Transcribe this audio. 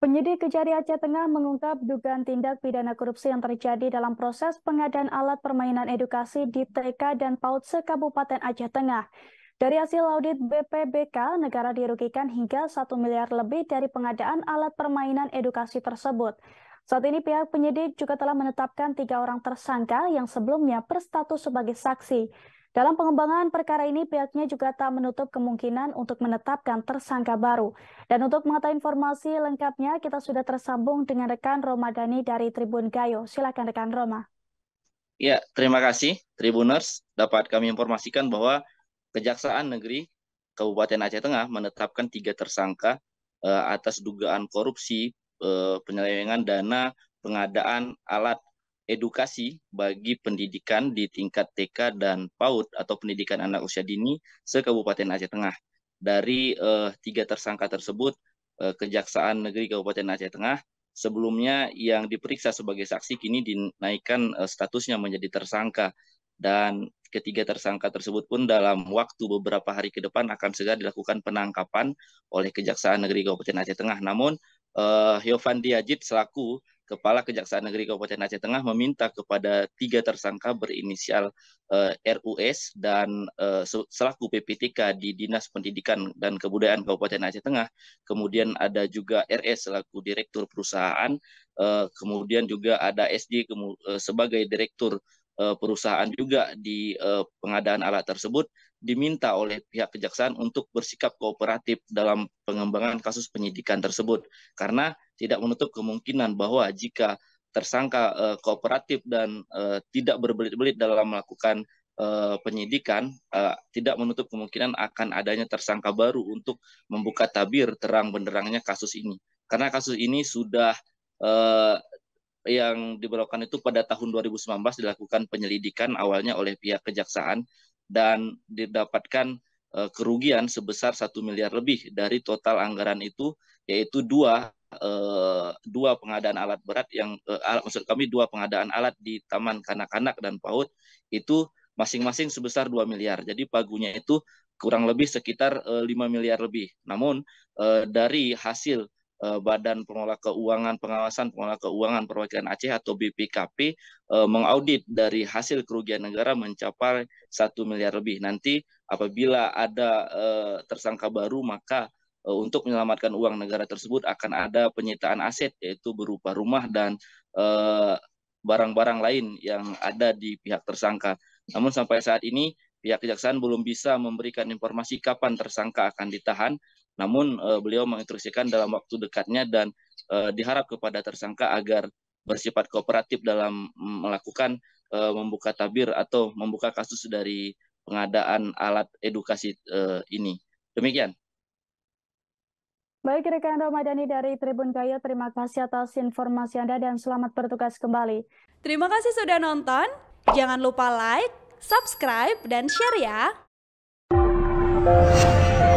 Penyidik Kejari Aceh Tengah mengungkap dugaan tindak pidana korupsi yang terjadi dalam proses pengadaan alat permainan edukasi di TK dan PAUD se-Kabupaten Aceh Tengah. Dari hasil audit BPBK, negara dirugikan hingga 1 miliar lebih dari pengadaan alat permainan edukasi tersebut. Saat ini pihak penyidik juga telah menetapkan tiga orang tersangka yang sebelumnya berstatus sebagai saksi. Dalam pengembangan perkara ini, pihaknya juga tak menutup kemungkinan untuk menetapkan tersangka baru. Dan untuk mengetahui informasi lengkapnya, kita sudah tersambung dengan rekan Roma Dhani dari Tribun Gayo. Silakan rekan Roma. Ya, terima kasih Tribuners. Dapat kami informasikan bahwa Kejaksaan Negeri Kabupaten Aceh Tengah menetapkan tiga tersangka eh, atas dugaan korupsi eh, penyelewengan dana pengadaan alat edukasi bagi pendidikan di tingkat TK dan PAUD atau pendidikan anak usia dini se-Kabupaten Aceh Tengah. Dari eh, tiga tersangka tersebut, eh, Kejaksaan Negeri Kabupaten Aceh Tengah sebelumnya yang diperiksa sebagai saksi kini dinaikkan eh, statusnya menjadi tersangka dan ketiga tersangka tersebut pun dalam waktu beberapa hari ke depan akan segera dilakukan penangkapan oleh Kejaksaan Negeri Kabupaten Aceh Tengah. Namun, uh, eh, Ajit selaku Kepala Kejaksaan Negeri Kabupaten Aceh Tengah meminta kepada tiga tersangka berinisial uh, eh, RUS dan uh, selaku PPTK di Dinas Pendidikan dan Kebudayaan Kabupaten Aceh Tengah, kemudian ada juga RS selaku Direktur Perusahaan, uh, kemudian juga ada SD sebagai Direktur perusahaan juga di uh, pengadaan alat tersebut diminta oleh pihak kejaksaan untuk bersikap kooperatif dalam pengembangan kasus penyidikan tersebut karena tidak menutup kemungkinan bahwa jika tersangka uh, kooperatif dan uh, tidak berbelit-belit dalam melakukan uh, penyidikan, uh, tidak menutup kemungkinan akan adanya tersangka baru untuk membuka tabir terang benderangnya kasus ini. Karena kasus ini sudah uh, yang diberlakukan itu pada tahun 2019 dilakukan penyelidikan awalnya oleh pihak kejaksaan dan didapatkan uh, kerugian sebesar satu miliar lebih dari total anggaran itu yaitu dua Eh, dua pengadaan alat berat yang eh, alat, maksud kami dua pengadaan alat di Taman Kanak-kanak dan PAUD itu masing-masing sebesar 2 miliar. Jadi pagunya itu kurang lebih sekitar eh, 5 miliar lebih. Namun eh, dari hasil eh, Badan Pengelola Keuangan Pengawasan Pengelola Keuangan Perwakilan Aceh atau BPKP eh, mengaudit dari hasil kerugian negara mencapai satu miliar lebih. Nanti apabila ada eh, tersangka baru maka Eh, untuk menyelamatkan uang negara tersebut akan ada penyitaan aset yaitu berupa rumah dan eh, barang-barang lain yang ada di pihak tersangka. Namun sampai saat ini pihak kejaksaan belum bisa memberikan informasi kapan tersangka akan ditahan. Namun eh, beliau menginstruksikan dalam waktu dekatnya dan diharap kepada tersangka agar bersifat kooperatif dalam melakukan uh, membuka tabir atau membuka kasus dari pengadaan alat edukasi uh, ini. Demikian. Baik rekan Ramadhani dari Tribun Gaya, terima kasih atas informasi Anda dan selamat bertugas kembali. Terima kasih sudah nonton. Jangan lupa like, subscribe, dan share ya.